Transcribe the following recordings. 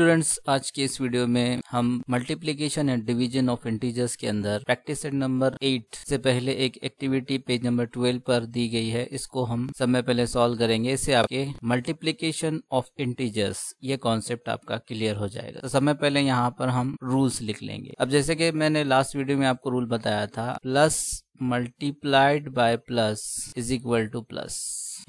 Students आज के इस वीडियो में हम multiplication and division of integers के अंदर प्रैक्टिस सेट नंबर एट से पहले एक एक्टिविटी पेज नंबर ट्वेल्व पर दी गई है इसको हम समय पहले सॉल्व करेंगे इससे आपके मल्टीप्लिकेशन ऑफ इंटीजर्स ये कॉन्सेप्ट आपका क्लियर हो जाएगा तो समय पहले यहाँ पर हम रूल्स लिख लेंगे अब जैसे कि मैंने लास्ट वीडियो में आपको रूल बताया था plus multiplied by plus is equal to plus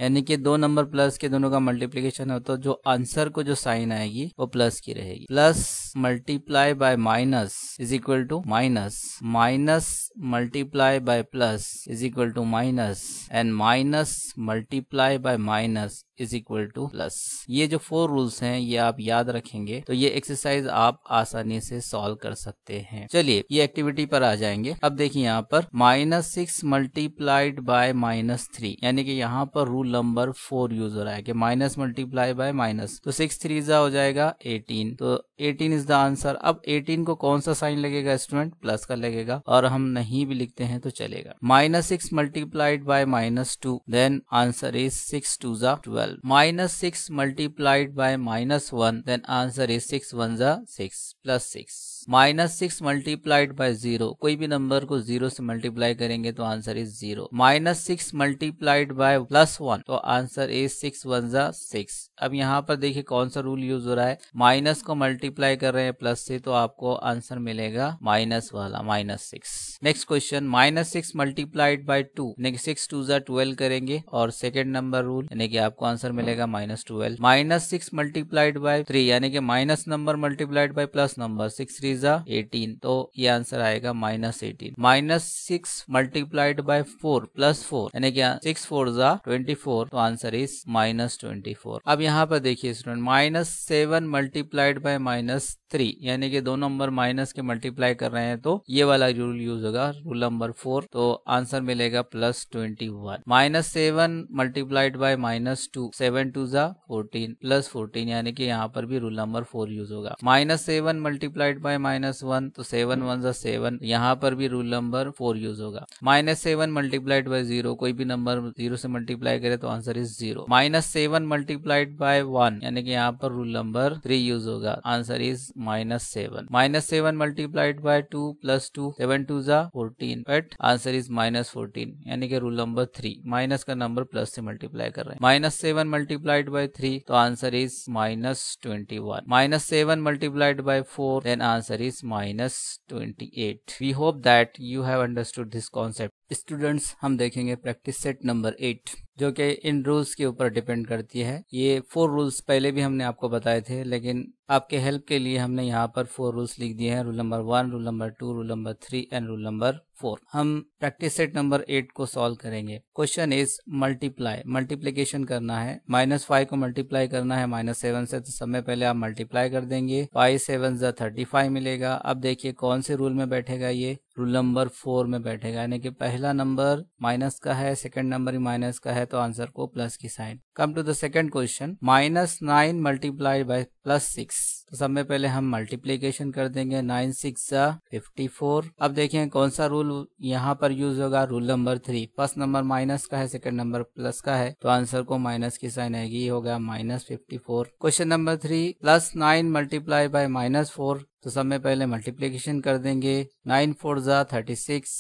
यानी कि दो नंबर प्लस के दोनों का मल्टीप्लीकेशन हो तो जो आंसर को जो साइन आएगी वो प्लस की रहेगी plus multiply by minus is equal to minus minus multiply by plus is equal to minus and minus multiply by minus is equal to plus ये जो फोर रूल्स हैं ये आप याद रखेंगे तो ये एक्सरसाइज आप आसानी से सॉल्व कर सकते हैं चलिए ये एक्टिविटी पर आ जाएंगे अब देखिए यहाँ पर minus six multiplied by minus three यानी कि यहाँ पर रूल नंबर फोर यूज हो रहा है कि माइनस मल्टीप्लाई बाय माइनस तो सिक्स थ्री जा हो जाएगा एटीन तो एटीन इज द आंसर अब एटीन को कौन सा साइन लगेगा स्टूडेंट प्लस का लगेगा और हम नहीं भी लिखते हैं तो चलेगा minus six multiplied by minus two then answer is six two जा twelve 6 multiplied by minus 1 then answer is 6 ones are 6 plus 6. Minus six multiplied by zero कोई भी नंबर को जीरो से मल्टीप्लाई करेंगे तो answer is zero minus six multiplied by plus one तो answer is six one जा six अब यहाँ पर देखिए कौन सा रूल यूज हो रहा है माइनस को मल्टीप्लाई कर रहे हैं प्लस से तो आपको आंसर मिलेगा माइनस वाला minus six next question minus six multiplied by two यानी कि सिक्स टू जा ट्वेल्व करेंगे और सेकेंड नंबर रूल यानी कि आपको आंसर मिलेगा minus twelve minus six multiplied by three यानी कि minus number multiplied by plus number six three three ज़ा एटीन तो ये आंसर आएगा minus eighteen minus six multiplied by four plus four यानी क्या सिक्स फोर ज़ा ट्वेंटी फोर तो answer is minus twenty four अब यहाँ पर देखिए student minus seven multiplied by minus three यानी कि दो नंबर माइनस के मल्टीप्लाई कर रहे हैं तो ये वाला रूल यूज होगा रूल नंबर फोर तो आंसर मिलेगा plus twenty one minus seven multiplied by minus two seven two ज़ा फोर्टीन प्लस फोर्टीन यानी कि यहाँ पर भी रूल नंबर फोर यूज होगा minus seven multiplied by minus one तो सेवन वन जो सेवन यहाँ पर भी रूल नंबर फोर यूज होगा minus seven multiplied by zero कोई भी नंबर जीरो से मल्टीप्लाई करे तो answer is zero minus seven multiplied by one यानी कि यहाँ पर रूल नंबर थ्री यूज होगा answer is minus seven minus seven multiplied by two plus two seven two जा fourteen but answer is minus fourteen यानी कि rule number three minus का number plus से मल्टीप्लाई कर रहे हैं minus seven multiplied by three तो answer is minus twenty one minus seven multiplied by four then answer answer is minus 28. We hope that you have understood this concept. Students हम देखेंगे practice set number eight जो कि इन rules के ऊपर depend करती है ये फोर रूल्स पहले भी हमने आपको बताए थे लेकिन आपके हेल्प के लिए हमने यहाँ पर फोर रूल्स लिख दिए हैं rule number one rule number two rule number three and rule number four हम प्रैक्टिस सेट नंबर एट को सॉल्व करेंगे क्वेश्चन इज मल्टीप्लाई मल्टीप्लीकेशन करना है माइनस फाइव को मल्टीप्लाई करना है माइनस सेवन से तो सबसे पहले आप मल्टीप्लाई कर देंगे फाइव सेवन जो थर्टी फाइव मिलेगा अब देखिए कौन से रूल में बैठेगा ये रूल नंबर फोर में बैठेगा यानी कि पहला नंबर माइनस का है सेकंड नंबर ही माइनस का है तो आंसर को प्लस की sign come to the second question minus nine multiplied by plus six तो सब में पहले हम मल्टीप्लीकेशन कर देंगे नाइन सिक्स फिफ्टी फोर अब देखें कौन सा रूल यहाँ पर यूज होगा rule number three first number minus का है सेकंड नंबर प्लस का है तो आंसर को माइनस की साइन आएगी होगा minus fifty four question number three plus nine multiply by minus four तो सब में पहले मल्टीप्लीकेशन कर देंगे नाइन फोर जा थर्टी सिक्स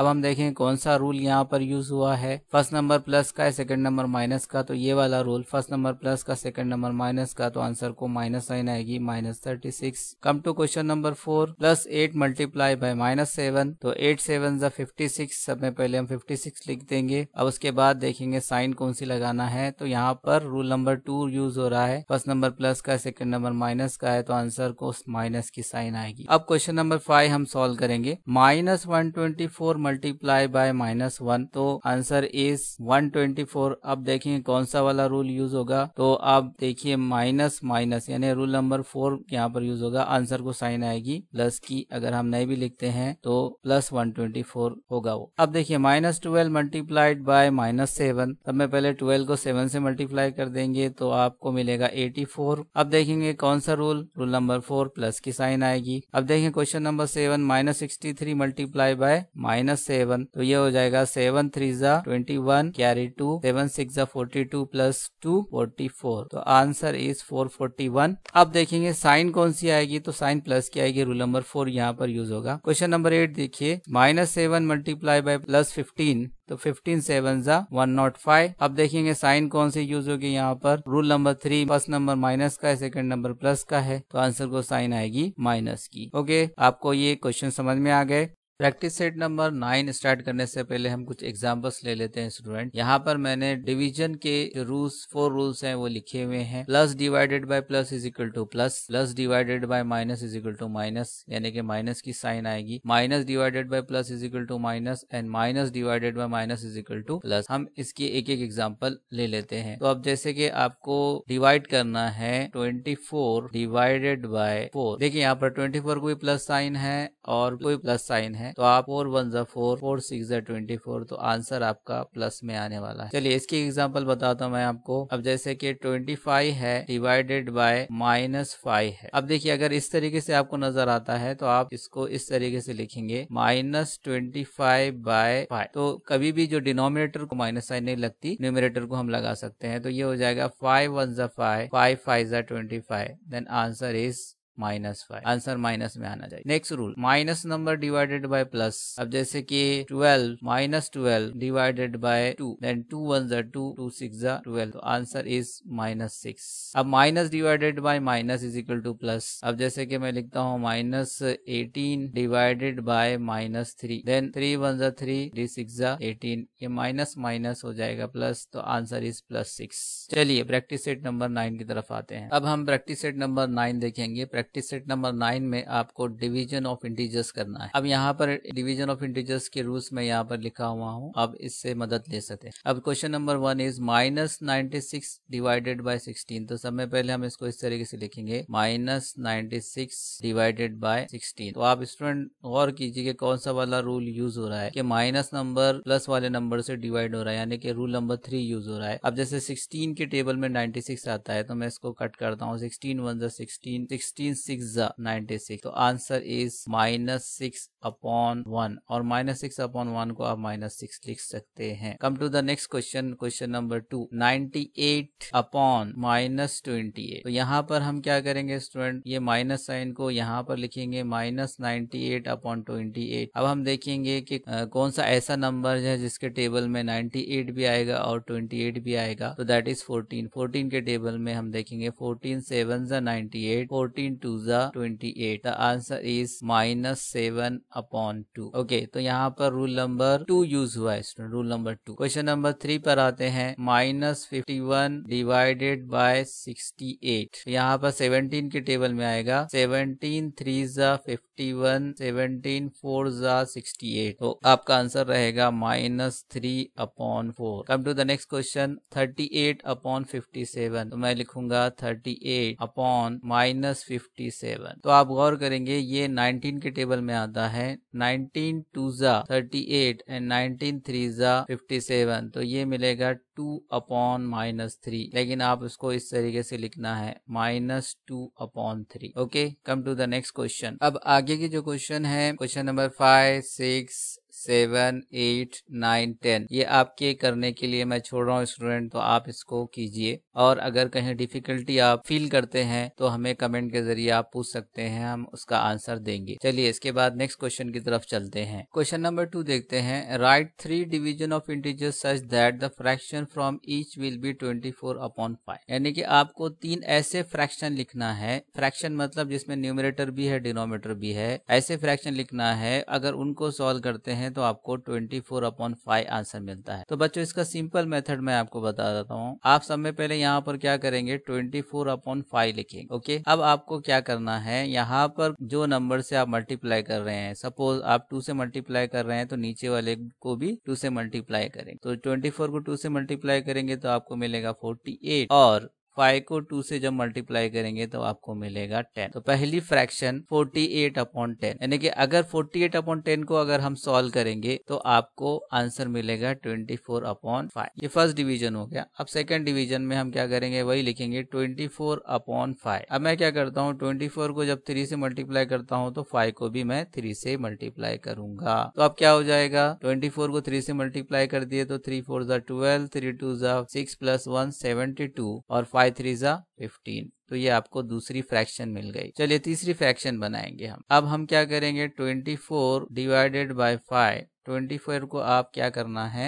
अब हम देखें कौन सा रूल यहाँ पर यूज हुआ है फर्स्ट नंबर प्लस का है सेकंड नंबर माइनस का तो ये वाला रूल फर्स्ट नंबर प्लस का सेकंड नंबर माइनस का तो आंसर को माइनस साइन आएगी minus thirty six come to question number four plus eight multiply by minus seven तो एट सेवन जब फिफ्टी सिक्स सब में पहले हम फिफ्टी सिक्स लिख देंगे अब उसके बाद देखेंगे साइन कौन सी लगाना है तो यहाँ पर रूल नंबर टू यूज हो रहा है फर्स्ट नंबर प्लस का सेकंड नंबर माइनस का है तो आंसर को माइनस की साइन आएगी अब क्वेश्चन नंबर फाइव हम सोल्व करेंगे minus one twenty four multiply by minus one तो आंसर इज 124 अब देखेंगे कौन सा वाला रूल यूज होगा तो अब देखिए माइनस माइनस यानी रूल नंबर फोर यहाँ पर यूज होगा आंसर को साइन आएगी प्लस की अगर हम नहीं भी लिखते हैं तो प्लस वन ट्वेंटी फोर होगा वो अब देखिए minus twelve multiplied by minus seven तब मैं पहले ट्वेल्व को सेवन से मल्टीप्लाई कर देंगे तो आपको मिलेगा एटी फोर अब देखेंगे कौन सा rule rule number four plus की साइन आएगी अब देखें question number seven minus sixty three multiply by minus minus seven तो ये हो जाएगा सेवन थ्री जा twenty one carry two seven six जा forty two plus two forty four तो answer is four forty one अब देखेंगे साइन कौन सी आएगी तो साइन प्लस की आएगी रूल नंबर फोर यहाँ पर यूज होगा क्वेश्चन नंबर एट देखिए minus seven multiply by plus fifteen तो फिफ्टीन सेवन जा वन नॉट फाइव अब देखेंगे साइन कौन सी यूज होगी यहाँ पर rule number three first number minus का है सेकंड नंबर प्लस का है तो आंसर को साइन आएगी माइनस की ओके आपको ये क्वेश्चन समझ में आ गए practice set number nine start करने से पहले हम कुछ एग्जाम्पल्स ले लेते हैं स्टूडेंट यहाँ पर मैंने डिवीजन के रूल्स फोर रूल्स हैं वो लिखे हुए हैं plus divided by plus is equal to plus plus divided by minus is equal to minus यानी कि माइनस की साइन आएगी minus divided by plus is equal to minus and minus divided by minus is equal to plus हम इसकी एक एक example ले लेते हैं तो अब जैसे की आपको डिवाइड करना है twenty four divided by four देखिये यहाँ पर ट्वेंटी फोर को भी प्लस साइन है और कोई प्लस साइन है तो आप फोर वन जो four four six twenty four तो आंसर आपका प्लस में आने वाला है चलिए इसकी एग्जाम्पल बताता हूँ मैं आपको अब जैसे की ट्वेंटी फाइव है डिवाइडेड बाय माइनस फाइव है अब देखिए अगर इस तरीके से आपको नजर आता है तो आप इसको इस तरीके से लिखेंगे minus twenty five by five तो कभी भी जो डिनोमिनेटर को माइनस साइन नहीं लगती न्यूमिनेटर को हम लगा सकते हैं तो ये हो जाएगा फाइव वन जो फाइव फाइव फाइव जो twenty five then answer is minus five answer minus में आना चाहिए next rule minus number divided by plus अब जैसे कि twelve minus twelve divided by two then two one जर टू टू सिक्स जर twelve तो आंसर इज माइनस सिक्स अब minus divided by minus is equal to plus अब जैसे कि मैं लिखता हूँ minus eighteen divided by minus three then three one जर थ्री थ्री सिक्स जर एटीन ये माइनस माइनस हो जाएगा प्लस तो आंसर इज प्लस सिक्स चलिए प्रैक्टिस सेट नंबर नाइन की तरफ आते हैं अब हम प्रैक्टिस सेट नंबर नाइन देखेंगे प्रैक्टिस सेट नंबर नाइन में आपको डिवीजन ऑफ इंटीजर्स करना है अब यहाँ पर डिवीजन ऑफ इंटीजर्स के रूल्स में यहाँ पर लिखा हुआ हूँ आप इससे मदद ले सकते हैं अब question number one is minus ninety six divided by sixteen तो सबसे पहले हम इसको इस तरीके से लिखेंगे minus ninety six divided by sixteen तो आप स्टूडेंट गौर कीजिए कि कौन सा वाला रूल यूज हो रहा है कि माइनस नंबर प्लस वाले नंबर से डिवाइड हो रहा है यानी कि रूल नंबर थ्री यूज हो रहा है अब जैसे सिक्सटीन के टेबल में नाइन्टी सिक्स आता है तो मैं इसको कट करता हूँ सिक्सटीन वन जो sixteen sixteen fifteen six ninety six तो answer is minus six upon one और माइनस सिक्स अपॉन वन को आप माइनस सिक्स लिख सकते हैं come to the next question question number two ninety eight upon minus twenty eight तो यहाँ पर हम क्या करेंगे स्टूडेंट ये माइनस साइन को यहाँ पर लिखेंगे minus ninety eight upon twenty eight अब हम देखेंगे कि uh, कौन सा ऐसा नंबर है जिसके टेबल में नाइनटी एट भी आएगा और ट्वेंटी एट भी आएगा तो दैट इज फोर्टीन फोर्टीन के टेबल में हम देखेंगे फोर्टीन सेवन जो नाइनटी एट फोर्टीन टू जा twenty eight the answer is minus seven upon two okay तो यहाँ पर रूल नंबर टू यूज हुआ है student rule number two question number three पर आते हैं minus fifty one divided by sixty eight यहाँ पर सेवनटीन के टेबल में आएगा सेवनटीन थ्री जा फिफ्टी वन सेवनटीन फोर जा सिक्सटी एट तो आपका आंसर रहेगा minus three upon four come to the next question thirty eight upon fifty seven तो मैं लिखूंगा thirty eight upon minus fifty fifty seven तो आप गौर करेंगे ये नाइनटीन के टेबल में आता है नाइनटीन टू जा thirty eight and nineteen three जा फिफ्टी सेवन तो ये मिलेगा टू अपॉन माइनस थ्री लेकिन आप उसको इस तरीके से लिखना है minus two upon three okay come to the next question अब आगे की जो क्वेश्चन है question number five six seven eight nine ten ये आपके करने के लिए मैं छोड़ रहा हूँ स्टूडेंट तो आप इसको कीजिए और अगर कहीं डिफिकल्टी आप फील करते हैं तो हमें कमेंट के जरिए आप पूछ सकते हैं हम उसका आंसर देंगे चलिए इसके बाद नेक्स्ट क्वेश्चन की तरफ चलते हैं क्वेश्चन नंबर टू देखते हैं right three division of integer such that the fraction from each will be twenty four upon five यानी कि आपको तीन ऐसे फ्रैक्शन लिखना है फ्रैक्शन मतलब जिसमें न्यूमिनेटर भी है डिनोमिनेटर भी है ऐसे फ्रैक्शन लिखना है अगर उनको सॉल्व करते हैं हैं तो आपको twenty four upon five answer मिलता है तो बच्चों इसका सिंपल मेथड मैं आपको बता देता हूँ आप सब में पहले यहाँ पर क्या करेंगे ट्वेंटी फोर अपॉन फाइव लिखेंगे ओके अब आपको क्या करना है यहाँ पर जो नंबर से आप मल्टीप्लाई कर रहे हैं सपोज आप टू से मल्टीप्लाई कर रहे हैं तो नीचे वाले को भी टू से मल्टीप्लाई करें तो ट्वेंटी को टू से मल्टीप्लाई करेंगे तो आपको मिलेगा फोर्टी और फाइव को टू से जब मल्टीप्लाई करेंगे तो आपको मिलेगा टेन तो पहली fraction forty eight upon ten यानी कि अगर फोर्टी एट अपॉन टेन को अगर हम सॉल्व करेंगे तो आपको आंसर मिलेगा ट्वेंटी फोर अपॉन फाइव ये फर्स्ट डिवीजन हो गया अब सेकंड डिवीजन में हम क्या करेंगे वही लिखेंगे ट्वेंटी फोर अपॉन फाइव अब मैं क्या करता हूँ ट्वेंटी फोर को जब थ्री से मल्टीप्लाई करता हूँ तो फाइव को भी मैं थ्री से मल्टीप्लाई करूंगा तो अब क्या हो जाएगा ट्वेंटी फोर को थ्री से मल्टीप्लाई कर दिए तो थ्री फोर जा ट्वेल्व थ्री टू जा six plus one seventy two और फाइव 5 3 is 15 तो ये आपको दूसरी फ्रैक्शन मिल गई चलिए तीसरी फ्रैक्शन बनाएंगे हम अब हम क्या करेंगे twenty four divided by five twenty four को आप क्या करना है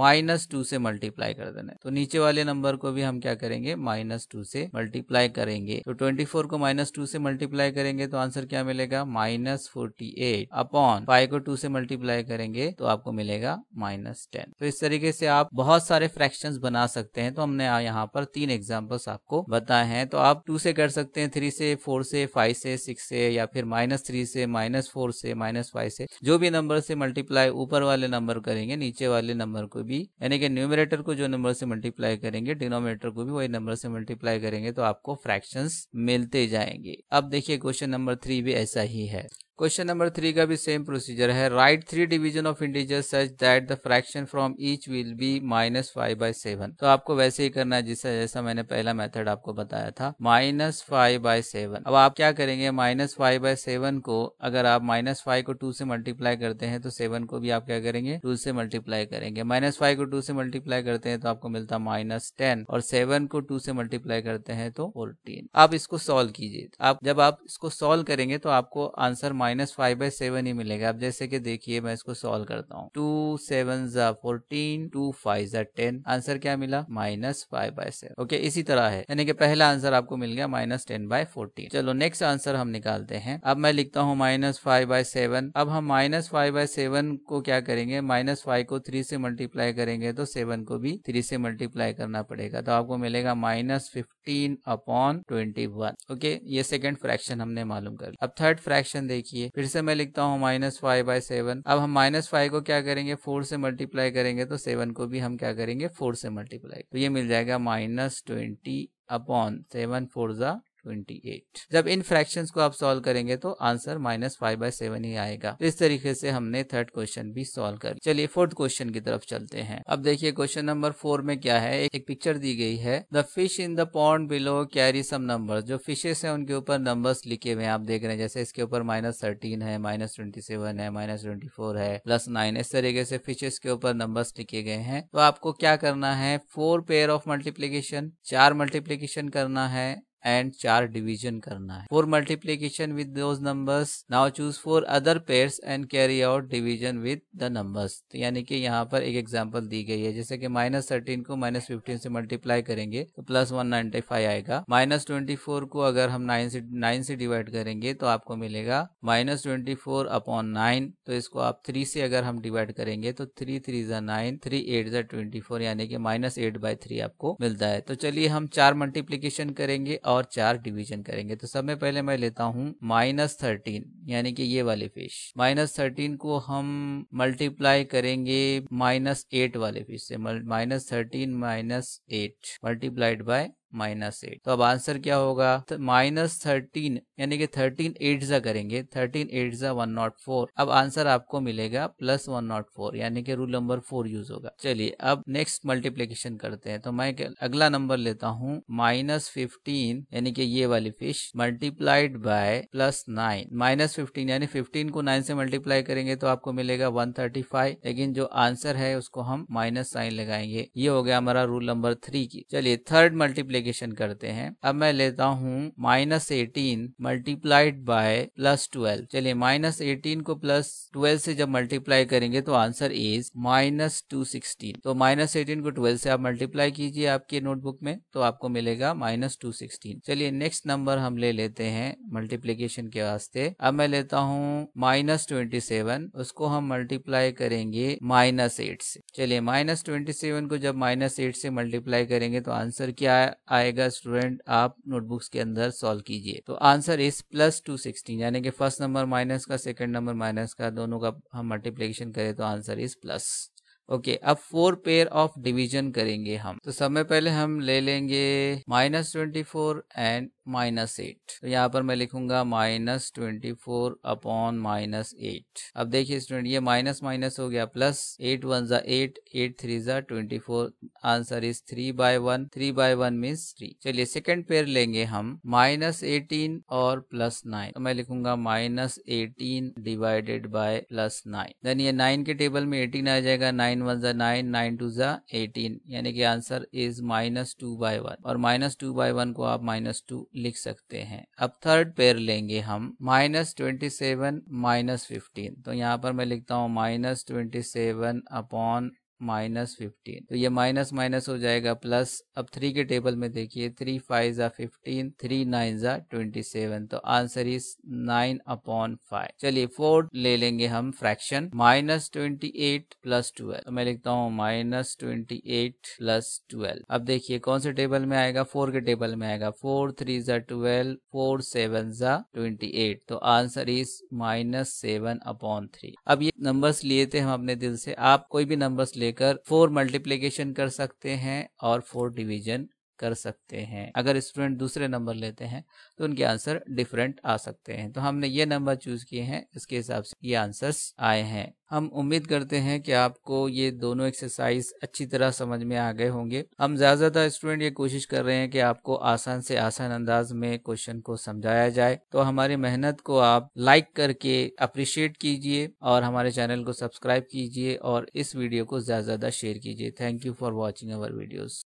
माइनस टू से मल्टीप्लाई कर देना है तो नीचे वाले नंबर को भी हम क्या करेंगे माइनस टू से मल्टीप्लाई करेंगे तो ट्वेंटी फोर को माइनस टू से मल्टीप्लाई करेंगे तो आंसर क्या मिलेगा minus forty eight upon five को टू से मल्टीप्लाई करेंगे तो आपको मिलेगा माइनस टेन तो इस तरीके से आप बहुत सारे फ्रैक्शन बना सकते हैं तो हमने यहाँ पर तीन एग्जाम्पल्स आपको बताए हैं तो आप टू से कर सकते हैं थ्री से फोर से फाइव से सिक्स से या फिर माइनस थ्री से माइनस फोर से माइनस फाइव से जो भी नंबर से मल्टीप्लाई ऊपर वाले नंबर करेंगे नीचे वाले नंबर को भी यानी कि न्यूमिनेटर को जो नंबर से मल्टीप्लाई करेंगे डिनोमिनेटर को भी वही नंबर से मल्टीप्लाई करेंगे तो आपको फ्रैक्शन मिलते जाएंगे अब देखिए क्वेश्चन नंबर थ्री भी ऐसा ही है क्वेश्चन नंबर थ्री का भी सेम प्रोसीजर है right three division of integer such that the fraction from each will be minus five by seven तो आपको वैसे ही करना है जिससे जैसा मैंने पहला मेथड आपको बताया था माइनस फाइव बाई सेवन अब आप क्या करेंगे माइनस फाइव बाई सेवन को अगर आप माइनस फाइव को टू से मल्टीप्लाई करते हैं तो सेवन को भी आप क्या करेंगे टू से मल्टीप्लाई करेंगे माइनस फाइव को टू से मल्टीप्लाई करते हैं तो आपको मिलता है माइनस टेन और सेवन को टू से मल्टीप्लाई करते हैं तो फोर्टीन आप इसको सोल्व कीजिए आप जब आप इसको सोल्व करेंगे तो आपको answer minus five by seven ही मिलेगा अब जैसे कि देखिए मैं इसको सॉल्व करता हूँ टू सेवन जा फोर्टीन टू फाइव जा टेन आंसर क्या मिला minus five by seven okay इसी तरह है यानी कि पहला आंसर आपको मिल गया माइनस टेन बाय फोर्टीन चलो नेक्स्ट आंसर हम निकालते हैं अब मैं लिखता हूँ माइनस फाइव बाय सेवन अब हम माइनस फाइव बाय सेवन को क्या करेंगे माइनस फाइव को थ्री से मल्टीप्लाई करेंगे तो सेवन को भी थ्री से मल्टीप्लाई करना पड़ेगा तो आपको मिलेगा minus fifteen upon twenty one okay ये सेकेंड फ्रैक्शन हमने मालूम कर लिया अब थर्ड फ्रैक्शन देखिए किए फिर से मैं लिखता हूँ माइनस फाइव बाय सेवन अब हम माइनस फाइव को क्या करेंगे फोर से मल्टीप्लाई करेंगे तो सेवन को भी हम क्या करेंगे फोर से मल्टीप्लाई तो ये मिल जाएगा minus twenty upon seven four जा 28. जब इन फ्रैक्शंस को आप सॉल्व करेंगे तो answer minus five by seven ही आएगा तो इस तरीके से हमने थर्ड क्वेश्चन भी सॉल्व कर चलिए फोर्थ क्वेश्चन की तरफ चलते हैं अब देखिए क्वेश्चन नंबर फोर में क्या है एक, एक पिक्चर दी गई है the fish in the pond below carry some number जो फिशेस है उनके ऊपर नंबर्स लिखे हुए आप देख रहे हैं जैसे इसके ऊपर माइनस थर्टीन है माइनस ट्वेंटी सेवन है माइनस ट्वेंटी फोर है प्लस नाइन इस तरीके से फिशेस के ऊपर नंबर लिखे गए हैं तो आपको क्या करना है फोर पेयर ऑफ मल्टीप्लीकेशन चार मल्टीप्लीकेशन करना है एंड चार डिवीजन करना है फोर मल्टीप्लीकेशन विद दो numbers now choose four other pairs and carry out division with the numbers तो यानी कि यहाँ पर एक एग्जाम्पल दी गई है जैसे कि माइनस थर्टीन को माइनस फिफ्टीन से मल्टीप्लाई करेंगे तो प्लस वन नाइनटी फाइव आएगा माइनस ट्वेंटी फोर को अगर हम नाइन से नाइन से डिवाइड करेंगे तो आपको मिलेगा minus twenty four upon nine तो इसको आप थ्री से अगर हम डिवाइड करेंगे तो थ्री थ्री जा नाइन थ्री एट जा ट्वेंटी फोर यानी कि माइनस एट बाई थ्री आपको मिलता है तो चलिए हम चार मल्टीप्लीकेशन करेंगे और और चार डिवीजन करेंगे तो सब में पहले मैं लेता हूँ माइनस थर्टीन यानी कि ये वाले फिश माइनस थर्टीन को हम मल्टीप्लाई करेंगे माइनस एट वाले फिश से minus thirteen minus eight multiplied by minus eight तो अब आंसर क्या होगा माइनस तो थर्टीन यानी कि थर्टीन एट जा करेंगे थर्टीन एट जा वन नॉट फोर अब आंसर आपको मिलेगा प्लस वन नॉट फोर यानी कि रूल नंबर फोर यूज होगा चलिए अब नेक्स्ट मल्टीप्लीकेशन करते हैं तो मैं अगला नंबर लेता हूँ माइनस फिफ्टीन यानी कि ये वाली fish multiplied by plus nine minus fifteen यानी फिफ्टीन को नाइन से मल्टीप्लाई करेंगे तो आपको मिलेगा वन थर्टी फाइव लेकिन जो आंसर है उसको हम माइनस साइन लगाएंगे ये हो गया हमारा रूल नंबर थ्री की चलिए थर्ड मल्टीप्लीकेशन मल्टीप्लीकेशन करते हैं अब मैं लेता हूँ minus eighteen multiplied by plus twelve चलिए माइनस एटीन को प्लस ट्वेल्व से जब मल्टीप्लाई करेंगे तो answer is minus two sixteen तो माइनस एटीन को ट्वेल्व से आप मल्टीप्लाई कीजिए आपके नोटबुक में तो आपको मिलेगा माइनस टू सिक्सटीन चलिए नेक्स्ट नंबर हम ले लेते हैं मल्टीप्लीकेशन के वास्ते अब मैं लेता हूँ माइनस ट्वेंटी सेवन उसको हम मल्टीप्लाई करेंगे माइनस एट से चलिए माइनस ट्वेंटी सेवन को जब माइनस एट से मल्टीप्लाई करेंगे तो आंसर क्या आएगा स्टूडेंट आप नोटबुक्स के अंदर सॉल्व कीजिए तो answer is plus two sixteen यानी कि फर्स्ट नंबर माइनस का सेकंड नंबर माइनस का दोनों का हम मल्टीप्लीकेशन करें तो answer is plus okay okay, अब फोर पेयर ऑफ डिवीजन करेंगे हम तो सबसे पहले हम ले लेंगे minus twenty four and minus eight तो यहाँ पर मैं लिखूंगा minus twenty four upon minus eight अब देखिए स्टूडेंट ये माइनस माइनस हो गया प्लस एट वन जा एट एट थ्री जा twenty four answer is three by one three by one means three चलिए सेकेंड पेयर लेंगे हम माइनस एटीन और प्लस नाइन तो मैं लिखूंगा minus eighteen divided by plus nine then ये नाइन के टेबल में एटीन आ जाएगा नाइन वन जा नाइन नाइन टू जा एटीन यानी कि answer is minus two by one और माइनस टू बाय वन को आप माइनस टू लिख सकते हैं अब थर्ड पेयर लेंगे हम minus twenty seven minus fifteen तो यहाँ पर मैं लिखता हूँ minus twenty seven upon minus fifteen तो ये माइनस माइनस हो जाएगा प्लस अब थ्री के टेबल में देखिए थ्री फाइव ज़ा फिफ्टीन थ्री नाइन ज़ा ट्वेंटी सेवन तो answer is nine upon five चलिए फोर ले लेंगे हम fraction minus twenty eight plus twelve तो मैं लिखता हूँ minus twenty eight plus twelve अब देखिए कौन से टेबल में आएगा फोर के टेबल में आएगा फोर थ्री ज़ा ट्वेल्व फोर सेवन ज़ा ट्वेंटी एट तो answer is minus seven upon three अब ये नंबर्स लिए थे हम अपने दिल से आप कोई भी नंबर्स ले लेकर फोर मल्टीप्लीकेशन कर सकते हैं और फोर डिवीजन कर सकते हैं अगर स्टूडेंट दूसरे नंबर लेते हैं तो उनके आंसर डिफरेंट आ सकते हैं तो हमने ये नंबर चूज किए हैं इसके हिसाब से ये आंसर्स आए हैं हम उम्मीद करते हैं कि आपको ये दोनों एक्सरसाइज अच्छी तरह समझ में आ गए होंगे हम ज्यादातर स्टूडेंट ये कोशिश कर रहे हैं कि आपको आसान से आसान अंदाज में क्वेश्चन को समझाया जाए तो हमारी मेहनत को आप लाइक करके अप्रिशिएट कीजिए और हमारे चैनल को सब्सक्राइब कीजिए और इस वीडियो को ज्यादा ज्यादा शेयर कीजिए thank you for watching our videos